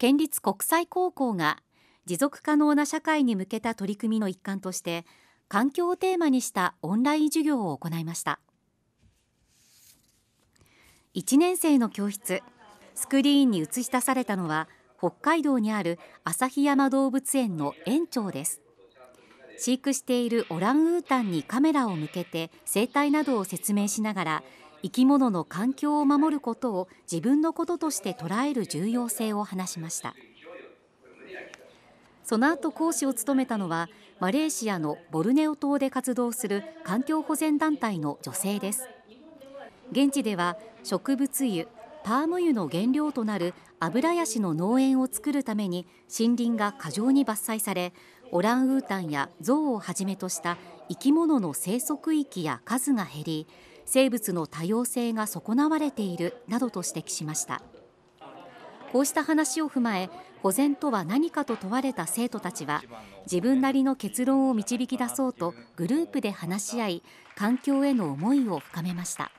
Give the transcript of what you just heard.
県立国際高校が持続可能な社会に向けた取り組みの一環として環境をテーマにしたオンライン授業を行いました1年生の教室スクリーンに映し出されたのは北海道にある旭山動物園の園長です飼育しているオランウータンにカメラを向けて生態などを説明しながら生き物の環境を守ることを自分のこととして捉える重要性を話しましたその後講師を務めたのはマレーシアのボルネオ島で活動する環境保全団体の女性です現地では植物油パーム油の原料となる油ヤシの農園を作るために森林が過剰に伐採されオランウータンやゾウをはじめとした生き物の生息域や数が減り生物の多様性が損なわれているなどと指摘しましたこうした話を踏まえ保全とは何かと問われた生徒たちは自分なりの結論を導き出そうとグループで話し合い環境への思いを深めました。